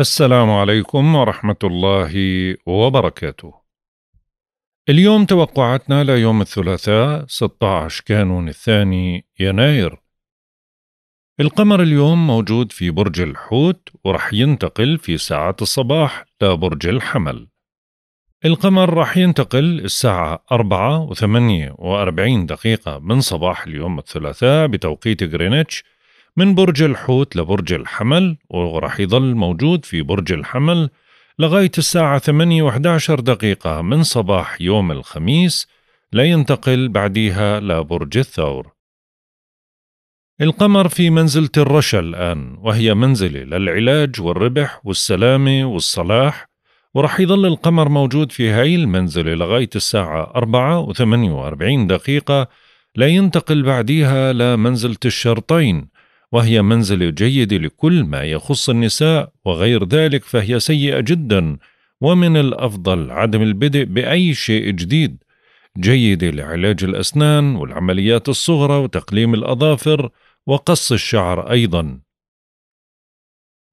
السلام عليكم ورحمة الله وبركاته. اليوم توقعاتنا ليوم الثلاثاء 16 كانون الثاني يناير. القمر اليوم موجود في برج الحوت ورح ينتقل في ساعة الصباح لبرج الحمل. القمر رح ينتقل الساعة 4 و48 دقيقة من صباح اليوم الثلاثاء بتوقيت غرينتش من برج الحوت لبرج الحمل وراح يظل موجود في برج الحمل لغاية الساعة 8 و11 دقيقة من صباح يوم الخميس لا ينتقل بعديها لبرج الثور القمر في منزلة الرشا الآن وهي منزلة للعلاج والربح والسلامة والصلاح ورح يظل القمر موجود في هاي المنزلة لغاية الساعة 4 و48 دقيقة لا ينتقل بعديها لمنزلة الشرطين وهي منزل جيد لكل ما يخص النساء وغير ذلك فهي سيئة جدا ومن الأفضل عدم البدء بأي شيء جديد جيدة لعلاج الأسنان والعمليات الصغرى وتقليم الأظافر وقص الشعر أيضا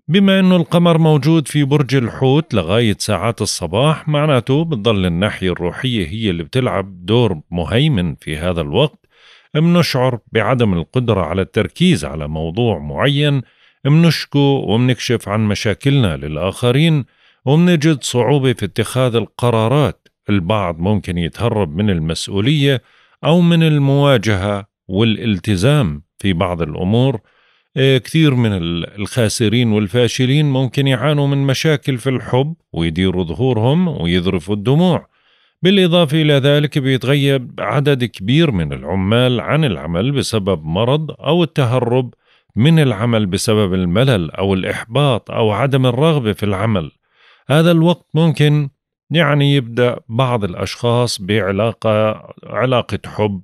بما أنه القمر موجود في برج الحوت لغاية ساعات الصباح معناته بتضل الناحية الروحية هي اللي بتلعب دور مهيمن في هذا الوقت منشعر بعدم القدرة على التركيز على موضوع معين منشكو ومنكشف عن مشاكلنا للآخرين ومنجد صعوبة في اتخاذ القرارات البعض ممكن يتهرب من المسؤولية أو من المواجهة والالتزام في بعض الأمور آه، كثير من الخاسرين والفاشلين ممكن يعانوا من مشاكل في الحب ويديروا ظهورهم ويذرفوا الدموع بالإضافة إلى ذلك بيتغيب عدد كبير من العمال عن العمل بسبب مرض أو التهرب من العمل بسبب الملل أو الإحباط أو عدم الرغبة في العمل هذا الوقت ممكن يعني يبدأ بعض الأشخاص بعلاقة علاقة حب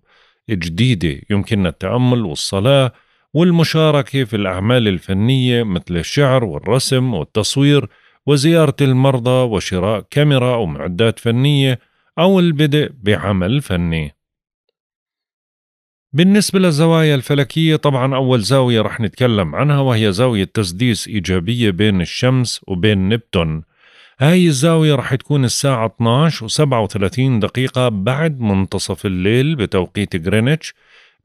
جديدة يمكننا التأمل والصلاة والمشاركة في الأعمال الفنية مثل الشعر والرسم والتصوير وزيارة المرضى وشراء كاميرا ومعدات فنية أو البدء بعمل فني بالنسبة للزوايا الفلكية طبعا أول زاوية رح نتكلم عنها وهي زاوية تسديس إيجابية بين الشمس وبين نبتون هاي الزاوية رح تكون الساعة 12 و37 دقيقة بعد منتصف الليل بتوقيت غرينتش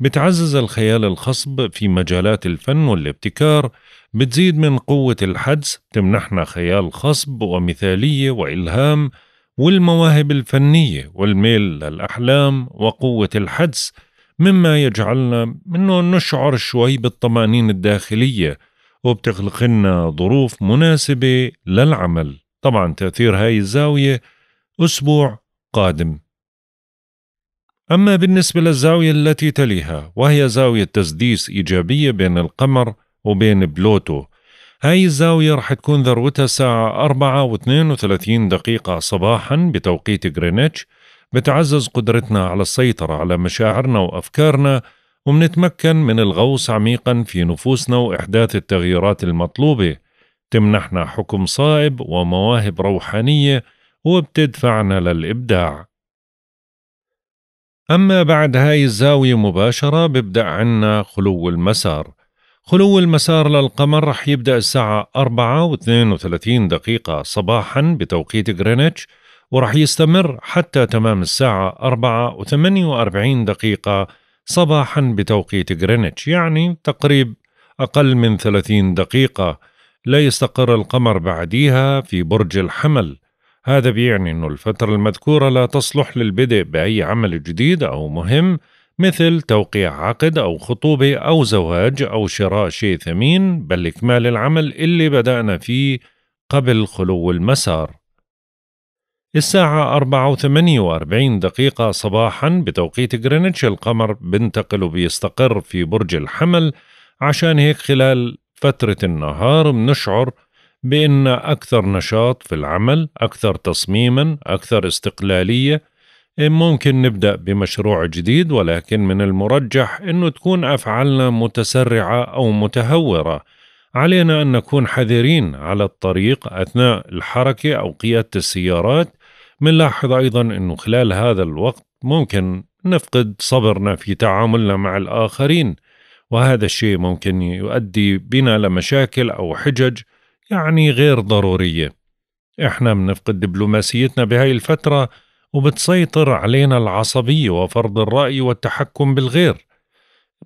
بتعزز الخيال الخصب في مجالات الفن والابتكار بتزيد من قوة الحدس بتمنحنا خيال خصب ومثالية وإلهام والمواهب الفنية والميل للأحلام وقوة الحدس مما يجعلنا أنه نشعر شوي بالطمأنينة الداخلية وبتخلق لنا ظروف مناسبة للعمل طبعا تأثير هاي الزاوية أسبوع قادم أما بالنسبة للزاوية التي تليها وهي زاوية تسديس إيجابية بين القمر وبين بلوتو هاي الزاوية رح تكون ذروتها الساعة 4 و32 دقيقة صباحا بتوقيت غرينتش بتعزز قدرتنا على السيطرة على مشاعرنا وأفكارنا ومنتمكن من الغوص عميقا في نفوسنا وإحداث التغييرات المطلوبة تمنحنا حكم صائب ومواهب روحانية وبتدفعنا للإبداع أما بعد هاي الزاوية مباشرة ببدأ عنا خلو المسار خلو المسار للقمر رح يبدأ الساعة 4 و32 دقيقة صباحا بتوقيت غرينتش ورح يستمر حتى تمام الساعة 4 و48 دقيقة صباحا بتوقيت غرينتش يعني تقريب أقل من 30 دقيقة لا يستقر القمر بعديها في برج الحمل هذا بيعني أن الفترة المذكورة لا تصلح للبدء بأي عمل جديد أو مهم مثل توقيع عقد أو خطوبة أو زواج أو شراء شيء ثمين بل إكمال العمل اللي بدأنا فيه قبل خلو المسار الساعة 4 و دقيقة صباحا بتوقيت جرينتش القمر بنتقل وبيستقر في برج الحمل عشان هيك خلال فترة النهار بنشعر بأن أكثر نشاط في العمل أكثر تصميما أكثر استقلالية إيه، ممكن نبدأ بمشروع جديد ولكن من المرجح أنه تكون أفعالنا متسرعة أو متهورة علينا أن نكون حذرين على الطريق أثناء الحركة أو قيادة السيارات بنلاحظ أيضا أنه خلال هذا الوقت ممكن نفقد صبرنا في تعاملنا مع الآخرين وهذا الشيء ممكن يؤدي بنا لمشاكل أو حجج يعني غير ضرورية إحنا بنفقد دبلوماسيتنا بهاي الفترة وبتسيطر علينا العصبية وفرض الرأي والتحكم بالغير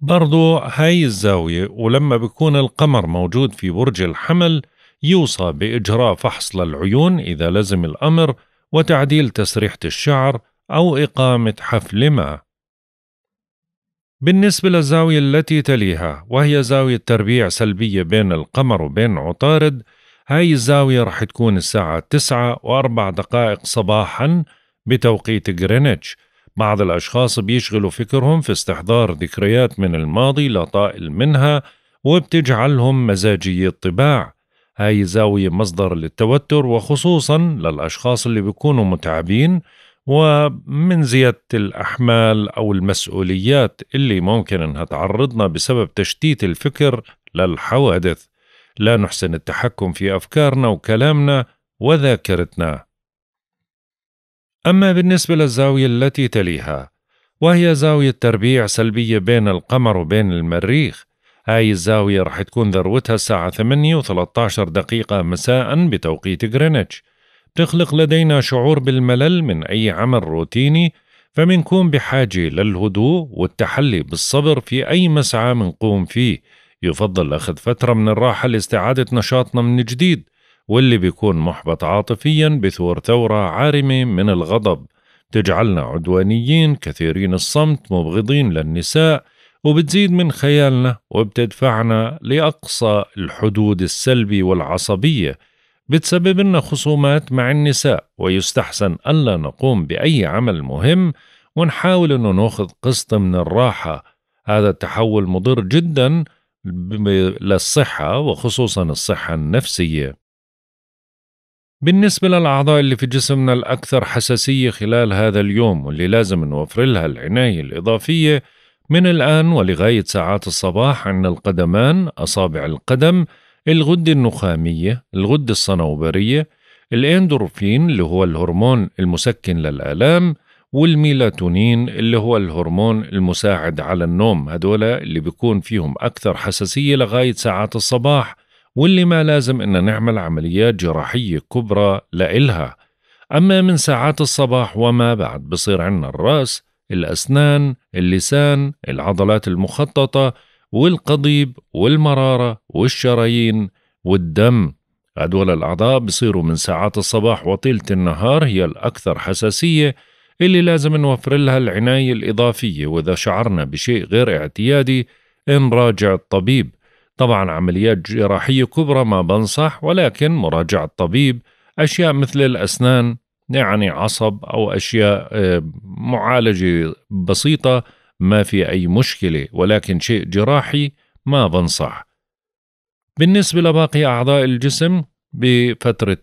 برضو هاي الزاوية ولما بيكون القمر موجود في برج الحمل يوصى بإجراء فحص للعيون إذا لزم الأمر وتعديل تسريحة الشعر أو إقامة حفل ما بالنسبة للزاوية التي تليها وهي زاوية تربيع سلبية بين القمر وبين عطارد هاي الزاوية رح تكون الساعة 9 وأربع دقائق صباحاً بتوقيت غرينتش بعض الأشخاص بيشغلوا فكرهم في استحضار ذكريات من الماضي لا طائل منها وبتجعلهم مزاجي الطباع هاي زاوية مصدر للتوتر وخصوصا للأشخاص اللي بيكونوا متعبين ومن زيادة الأحمال أو المسؤوليات اللي ممكن أنها تعرضنا بسبب تشتيت الفكر للحوادث لا نحسن التحكم في أفكارنا وكلامنا وذاكرتنا أما بالنسبة للزاوية التي تليها وهي زاوية تربيع سلبية بين القمر وبين المريخ هاي الزاوية رح تكون ذروتها الساعة 8 و13 دقيقة مساء بتوقيت غرينتش تخلق لدينا شعور بالملل من أي عمل روتيني فمنكون بحاجة للهدوء والتحلي بالصبر في أي مسعى منقوم فيه يفضل أخذ فترة من الراحة لاستعادة نشاطنا من جديد واللي بيكون محبط عاطفيا بثور ثورة عارمة من الغضب تجعلنا عدوانيين كثيرين الصمت مبغضين للنساء وبتزيد من خيالنا وبتدفعنا لأقصى الحدود السلبي والعصبية بتسبب لنا خصومات مع النساء ويستحسن ألا نقوم بأي عمل مهم ونحاول أنه ناخذ قسط من الراحة هذا التحول مضر جدا للصحة وخصوصا الصحة النفسية بالنسبة للأعضاء اللي في جسمنا الأكثر حساسية خلال هذا اليوم واللي لازم نوفر لها العناية الإضافية من الآن ولغاية ساعات الصباح عندنا القدمان، أصابع القدم، الغدة النخامية، الغدة الصنوبرية، الإندورفين اللي هو الهرمون المسكن للآلام، والميلاتونين اللي هو الهرمون المساعد على النوم هدول اللي بيكون فيهم أكثر حساسية لغاية ساعات الصباح واللي ما لازم إن نعمل عمليات جراحية كبرى لإلها أما من ساعات الصباح وما بعد بصير عنا الرأس الأسنان اللسان العضلات المخططة والقضيب والمرارة والشرايين والدم هدول الأعضاء بصيروا من ساعات الصباح وطيلة النهار هي الأكثر حساسية اللي لازم نوفر لها العناية الإضافية وإذا شعرنا بشيء غير اعتيادي نراجع الطبيب طبعا عمليات جراحية كبرى ما بنصح ولكن مراجعة طبيب أشياء مثل الأسنان يعني عصب أو أشياء آه، معالجة بسيطة ما في أي مشكلة ولكن شيء جراحي ما بنصح بالنسبة لباقي أعضاء الجسم بفترة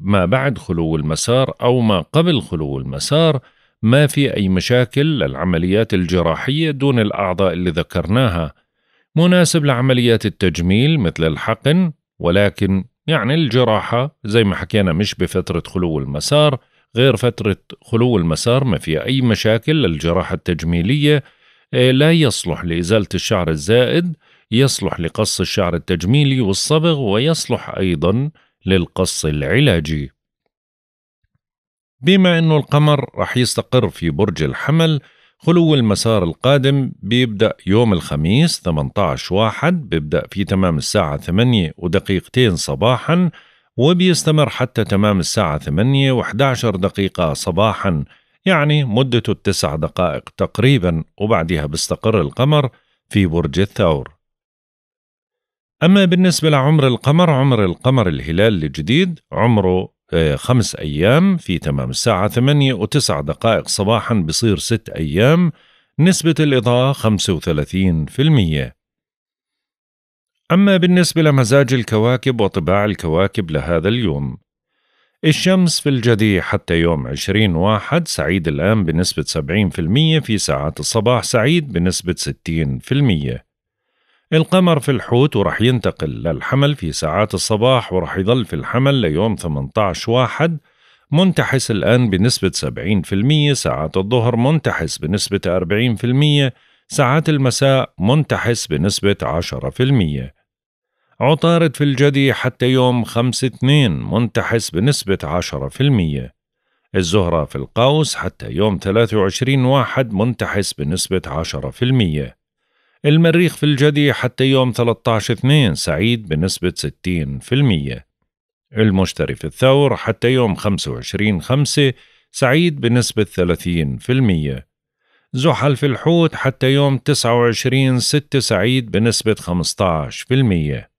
ما بعد خلو المسار أو ما قبل خلو المسار ما في أي مشاكل للعمليات الجراحية دون الأعضاء اللي ذكرناها مناسب لعمليات التجميل مثل الحقن ولكن يعني الجراحة زي ما حكينا مش بفترة خلو المسار غير فترة خلو المسار ما في أي مشاكل للجراحة التجميلية آه، لا يصلح لإزالة الشعر الزائد يصلح لقص الشعر التجميلي والصبغ ويصلح أيضا للقص العلاجي بما أنه القمر رح يستقر في برج الحمل خلو المسار القادم بيبدأ يوم الخميس 18 واحد بيبدأ في تمام الساعة 8 ودقيقتين صباحا وبيستمر حتى تمام الساعة 8 و11 دقيقة صباحا يعني مدته التسع دقائق تقريبا وبعدها بيستقر القمر في برج الثور أما بالنسبة لعمر القمر عمر القمر الهلال الجديد عمره آه، خمس أيام في تمام الساعة ثمانية وتسع دقائق صباحا بصير ست أيام نسبة الإضاءة خمسة وثلاثين في المية أما بالنسبة لمزاج الكواكب وطباع الكواكب لهذا اليوم الشمس في الجدي حتى يوم عشرين واحد سعيد الآن بنسبة سبعين في المية في ساعات الصباح سعيد بنسبة ستين في المية القمر في الحوت ورح ينتقل للحمل في ساعات الصباح ورح يظل في الحمل ليوم 18 واحد منتحس الآن بنسبة 70% ساعات الظهر منتحس بنسبة 40% ساعات المساء منتحس بنسبة 10% عطارد في الجدي حتى يوم 5 2 منتحس بنسبة 10% الزهرة في القوس حتى يوم 23 واحد منتحس بنسبة 10% المريخ في الجدي حتى يوم 13/2 سعيد بنسبة 60%. المشتري في الثور حتى يوم 25/5 سعيد بنسبة 30%. زحل في الحوت حتى يوم 29/6 سعيد بنسبة 15%.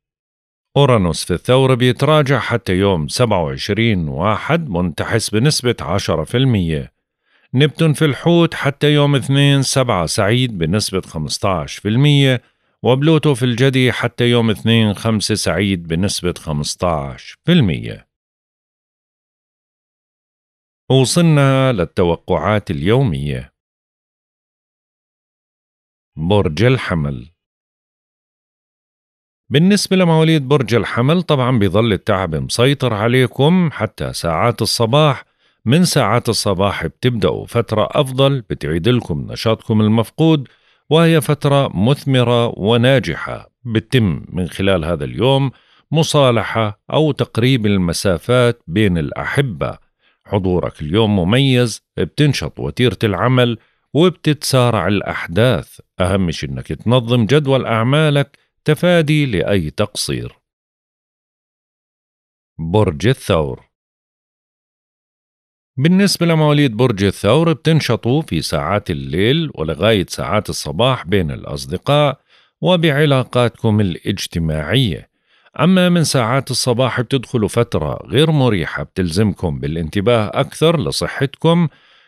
أورانوس في الثور بيتراجع حتى يوم 27 واحد منتحس بنسبة 10% نبتون في الحوت حتى يوم اثنين 7 سعيد بنسبة 15% وبلوتو في الجدي حتى يوم اثنين 5 سعيد بنسبة 15% وصلنا للتوقعات اليومية برج الحمل بالنسبة لمواليد برج الحمل طبعا بيظل التعب مسيطر عليكم حتى ساعات الصباح من ساعات الصباح بتبدأوا فترة أفضل بتعيد لكم نشاطكم المفقود وهي فترة مثمرة وناجحة بتم من خلال هذا اليوم مصالحة أو تقريب المسافات بين الأحبة حضورك اليوم مميز بتنشط وتيرة العمل وبتتسارع الأحداث أهم شيء أنك تنظم جدول أعمالك تفادي لأي تقصير برج الثور بالنسبة لمواليد برج الثور بتنشطوا في ساعات الليل ولغاية ساعات الصباح بين الأصدقاء وبعلاقاتكم الاجتماعية أما من ساعات الصباح بتدخلوا فترة غير مريحة بتلزمكم بالانتباه أكثر لصحتكم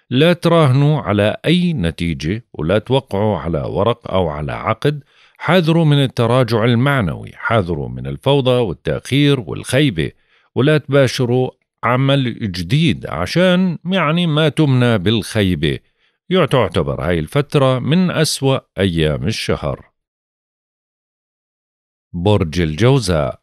لا تراهنوا على أي نتيجة ولا توقعوا على ورق أو على عقد حاذروا من التراجع المعنوي حاذروا من الفوضى والتأخير والخيبة ولا تباشروا عمل جديد عشان يعني ما تمنى بالخيبة يعتبر هاي الفترة من أسوأ أيام الشهر برج الجوزاء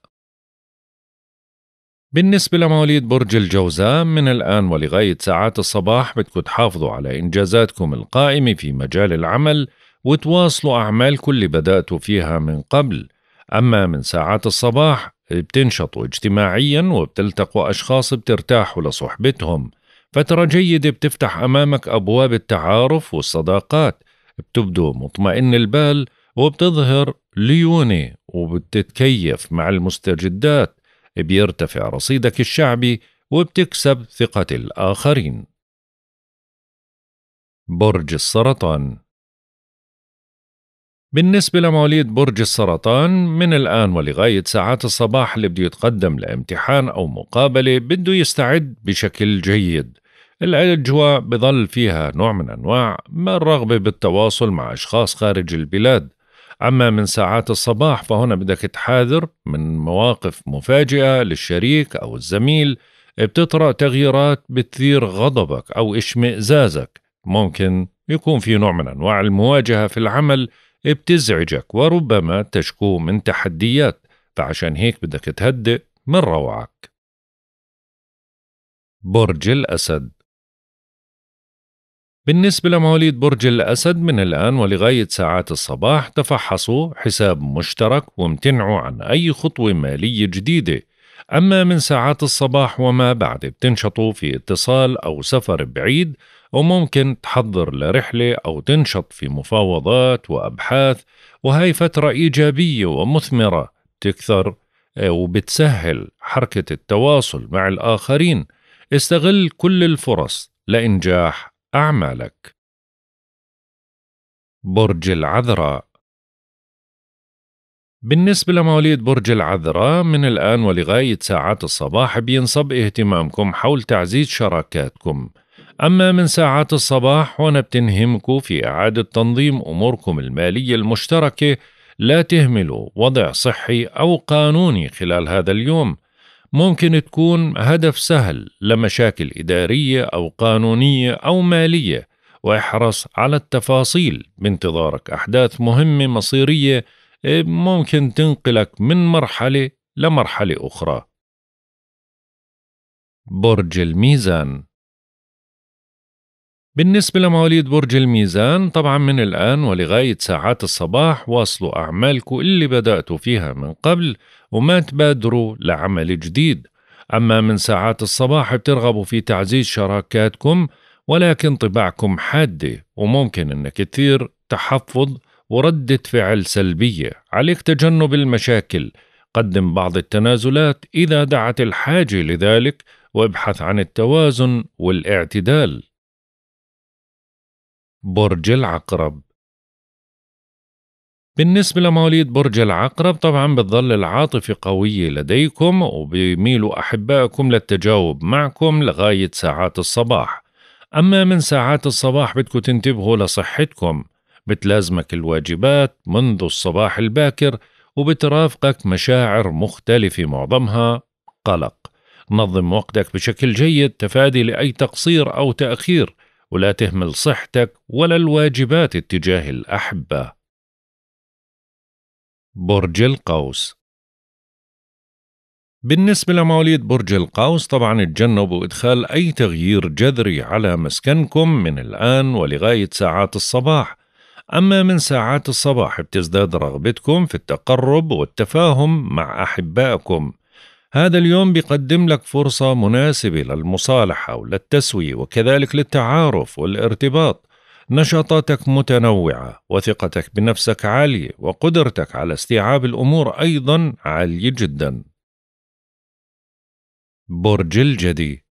بالنسبة لمواليد برج الجوزاء من الآن ولغاية ساعات الصباح بدكم تحافظوا على إنجازاتكم القائمة في مجال العمل وتواصلوا أعمالكم اللي بدأتوا فيها من قبل أما من ساعات الصباح بتنشطوا اجتماعيا وبتلتقوا أشخاص بترتاحوا لصحبتهم فترة جيدة بتفتح أمامك أبواب التعارف والصداقات بتبدو مطمئن البال وبتظهر ليونة وبتتكيف مع المستجدات بيرتفع رصيدك الشعبي وبتكسب ثقة الآخرين برج السرطان بالنسبة لمواليد برج السرطان من الآن ولغاية ساعات الصباح اللي بده يتقدم لامتحان أو مقابلة بده يستعد بشكل جيد الأجواء بظل فيها نوع من أنواع ما الرغبة بالتواصل مع أشخاص خارج البلاد أما من ساعات الصباح فهنا بدك تحاذر من مواقف مفاجئة للشريك أو الزميل بتطرأ تغييرات بتثير غضبك أو اشمئزازك ممكن يكون في نوع من أنواع المواجهة في العمل بتزعجك وربما تشكو من تحديات فعشان هيك بدك تهدئ من روعك برج الأسد بالنسبة لمواليد برج الأسد من الآن ولغاية ساعات الصباح تفحصوا حساب مشترك وامتنعوا عن أي خطوة مالية جديدة أما من ساعات الصباح وما بعد بتنشطوا في اتصال أو سفر بعيد وممكن تحضر لرحلة أو تنشط في مفاوضات وأبحاث وهي فترة إيجابية ومثمرة تكثر آه، وبتسهل حركة التواصل مع الآخرين استغل كل الفرص لإنجاح أعمالك برج العذراء بالنسبة لمواليد برج العذراء من الآن ولغاية ساعات الصباح بينصب اهتمامكم حول تعزيز شراكاتكم أما من ساعات الصباح وأنا بتنهمكوا في إعادة تنظيم أموركم المالية المشتركة لا تهملوا وضع صحي أو قانوني خلال هذا اليوم ممكن تكون هدف سهل لمشاكل إدارية أو قانونية أو مالية واحرص على التفاصيل بانتظارك أحداث مهمة مصيرية إيه، ممكن تنقلك من مرحلة لمرحلة أخرى برج الميزان بالنسبة لمواليد برج الميزان طبعا من الآن ولغاية ساعات الصباح واصلوا أعمالكم اللي بدأتوا فيها من قبل وما تبادروا لعمل جديد أما من ساعات الصباح بترغبوا في تعزيز شراكاتكم ولكن طباعكم حادة وممكن أن كثير تحفظ وردة فعل سلبية عليك تجنب المشاكل قدم بعض التنازلات إذا دعت الحاجة لذلك وابحث عن التوازن والاعتدال برج العقرب بالنسبة لمواليد برج العقرب طبعا بتظل العاطفة قوية لديكم وبيميلوا أحبائكم للتجاوب معكم لغاية ساعات الصباح أما من ساعات الصباح بدكم تنتبهوا لصحتكم بتلازمك الواجبات منذ الصباح الباكر وبترافقك مشاعر مختلفة معظمها قلق نظم وقتك بشكل جيد تفادي لأي تقصير أو تأخير ولا تهمل صحتك ولا الواجبات اتجاه الأحبة. برج القوس بالنسبة لمواليد برج القوس طبعا اتجنبوا إدخال أي تغيير جذري على مسكنكم من الآن ولغاية ساعات الصباح أما من ساعات الصباح بتزداد رغبتكم في التقرب والتفاهم مع أحبائكم هذا اليوم بيقدم لك فرصة مناسبة للمصالحة وللتسوية وكذلك للتعارف والارتباط نشاطاتك متنوعة وثقتك بنفسك عالية وقدرتك على استيعاب الأمور أيضا عالية جدا برج الجدي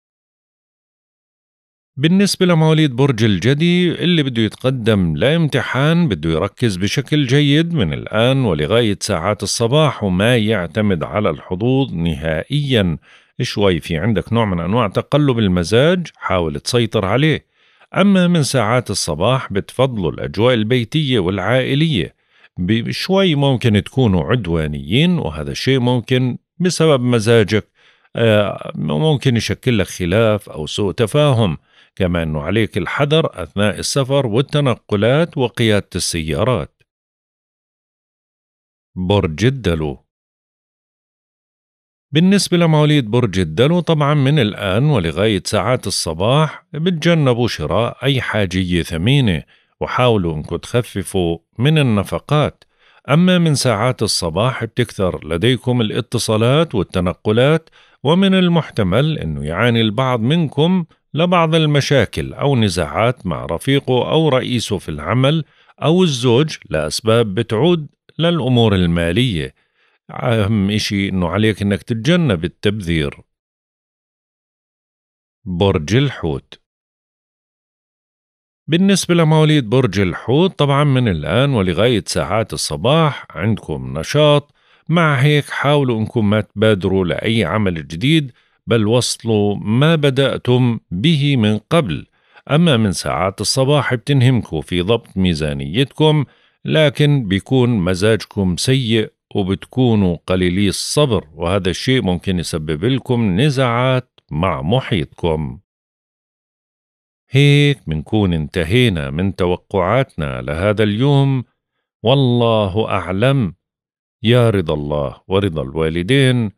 بالنسبة لمواليد برج الجدي اللي بده يتقدم لامتحان بده يركز بشكل جيد من الآن ولغاية ساعات الصباح وما يعتمد على الحظوظ نهائيا شوي في عندك نوع من أنواع تقلب المزاج حاول تسيطر عليه أما من ساعات الصباح بتفضلوا الأجواء البيتية والعائلية بشوي ممكن تكونوا عدوانيين وهذا شيء ممكن بسبب مزاجك آه، ممكن يشكل لك خلاف أو سوء تفاهم كما أنه عليك الحذر أثناء السفر والتنقلات وقيادة السيارات برج الدلو بالنسبة لمواليد برج الدلو طبعا من الآن ولغاية ساعات الصباح بتجنبوا شراء أي حاجية ثمينة وحاولوا أنكم تخففوا من النفقات أما من ساعات الصباح بتكثر لديكم الاتصالات والتنقلات ومن المحتمل أنه يعاني البعض منكم لبعض المشاكل أو نزاعات مع رفيقه أو رئيسه في العمل أو الزوج لأسباب بتعود للأمور المالية أهم إشي إنه عليك إنك تتجنب التبذير برج الحوت بالنسبة لمواليد برج الحوت طبعا من الآن ولغاية ساعات الصباح عندكم نشاط مع هيك حاولوا إنكم ما تبادروا لأي عمل جديد بل وصلوا ما بدأتم به من قبل أما من ساعات الصباح بتنهمكوا في ضبط ميزانيتكم لكن بيكون مزاجكم سيء وبتكونوا قليلي الصبر وهذا الشيء ممكن يسبب لكم نزاعات مع محيطكم هيك منكون انتهينا من توقعاتنا لهذا اليوم والله أعلم يا رضا الله ورضا الوالدين